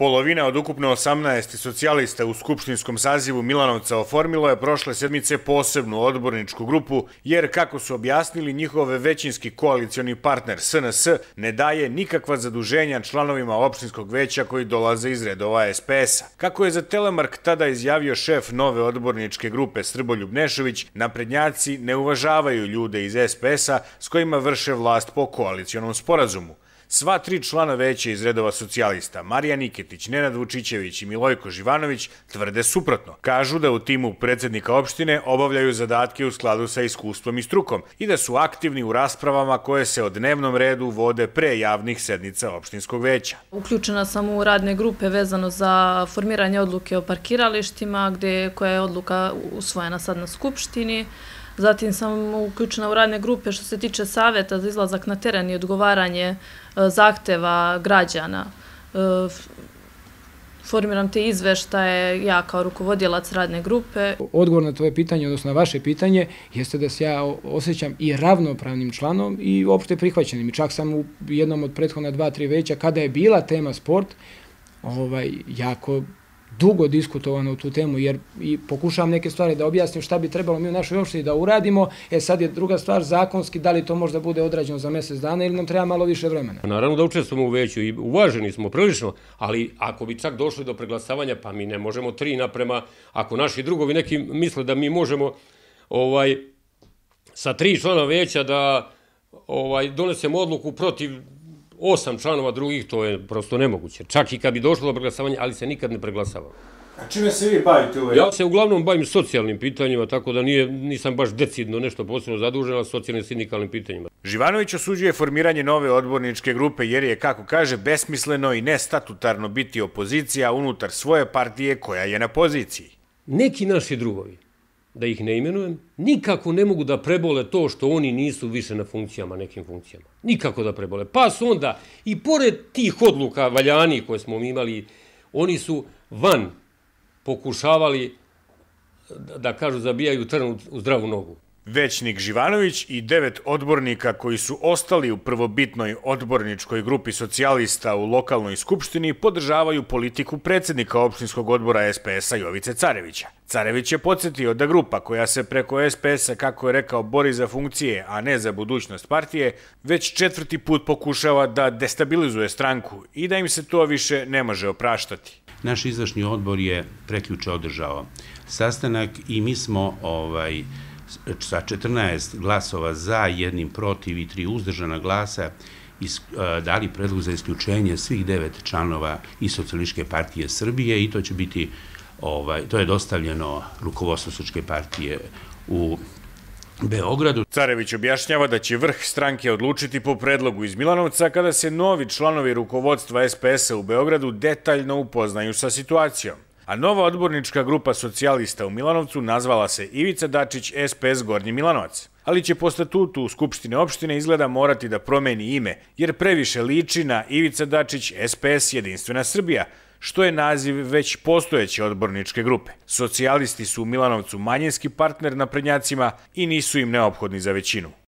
Polovina od ukupno 18 socijalista u Skupštinskom sazivu Milanovca oformilo je prošle sedmice posebnu odborničku grupu, jer, kako su objasnili, njihove većinski koalicioni partner SNS ne daje nikakva zaduženja članovima opštinskog veća koji dolaze iz redova SPS-a. Kako je za Telemark tada izjavio šef nove odborničke grupe Srboljub Nešović, naprednjaci ne uvažavaju ljude iz SPS-a s kojima vrše vlast po koalicionom sporazumu. Sva tri člana veće iz redova socijalista, Marija Nikit, Miletić, Nenad Vučićević i Milojko Živanović tvrde suprotno. Kažu da u timu predsednika opštine obavljaju zadatke u skladu sa iskustvom i strukom i da su aktivni u raspravama koje se o dnevnom redu vode pre javnih sednica opštinskog veća. Uključena sam u radne grupe vezano za formiranje odluke o parkiralištima, koja je odluka usvojena sad na Skupštini. Zatim sam uključena u radne grupe što se tiče saveta za izlazak na teren i odgovaranje e, zahteva građana. E, formiram te izveštaje ja kao rukovodjelac radne grupe. Odgovor na tvoje pitanje, odnosno na vaše pitanje, jeste da se ja osjećam i ravnopravnim članom i opšte prihvaćenim. Čak sam u jednom od prethodna dva, tri veća, kada je bila tema sport, ovaj, jako dugo diskutovano u tu temu, jer i pokušavam neke stvari da objasnim šta bi trebalo mi u našoj opštini da uradimo, e sad je druga stvar zakonski, da li to možda bude odrađeno za mesec dana ili nam treba malo više vremena. Naravno da učestvamo u veću i uvaženi smo prilično, ali ako bi čak došli do preglasavanja, pa mi ne možemo tri naprema, ako naši drugovi neki misle da mi možemo ovaj sa tri člana veća da ovaj donesemo odluku protiv osam članova drugih, to je prosto nemoguće. Čak i kad bi došlo do preglasavanja, ali se nikad ne preglasavao. A čime se vi bavite uvek? Ja se uglavnom bavim socijalnim pitanjima, tako da nije, nisam baš decidno nešto posebno zadužen, ali socijalnim sindikalnim pitanjima. Živanović osuđuje formiranje nove odborničke grupe jer je, kako kaže, besmisleno i nestatutarno biti opozicija unutar svoje partije koja je na poziciji. Neki naši drugovi, da ih ne imenujem, nikako ne mogu da prebole to što oni nisu više na funkcijama, nekim funkcijama. Nikako da prebole. Pa su onda, i pored tih odluka valjani koje smo imali, oni su van pokušavali da kažu zabijaju trn u zdravu nogu. Većnik Živanović i devet odbornika koji su ostali u prvobitnoj odborničkoj grupi socijalista u lokalnoj skupštini podržavaju politiku predsednika opštinskog odbora SPS-a Jovice Carevića. Carević je podsjetio da grupa koja se preko SPS-a, kako je rekao, bori za funkcije, a ne za budućnost partije, već četvrti put pokušava da destabilizuje stranku i da im se to više ne može opraštati. Naš izašnji odbor je preključe održao sastanak i mi smo ovaj, sa 14 glasova za, jednim protiv i tri uzdržana glasa e, dali predlog za isključenje svih devet članova i Socialističke partije Srbije i to će biti, ovaj, to je dostavljeno rukovodstvo Socialističke partije u Beogradu. Carević objašnjava da će vrh stranke odlučiti po predlogu iz Milanovca kada se novi članovi rukovodstva SPS-a u Beogradu detaljno upoznaju sa situacijom a nova odbornička grupa socijalista u Milanovcu nazvala se Ivica Dačić SPS Gornji Milanovac. Ali će po statutu Skupštine opštine izgleda morati da promeni ime, jer previše liči na Ivica Dačić SPS Jedinstvena Srbija, što je naziv već postojeće odborničke grupe. Socijalisti su u Milanovcu manjinski partner na prednjacima i nisu im neophodni za većinu.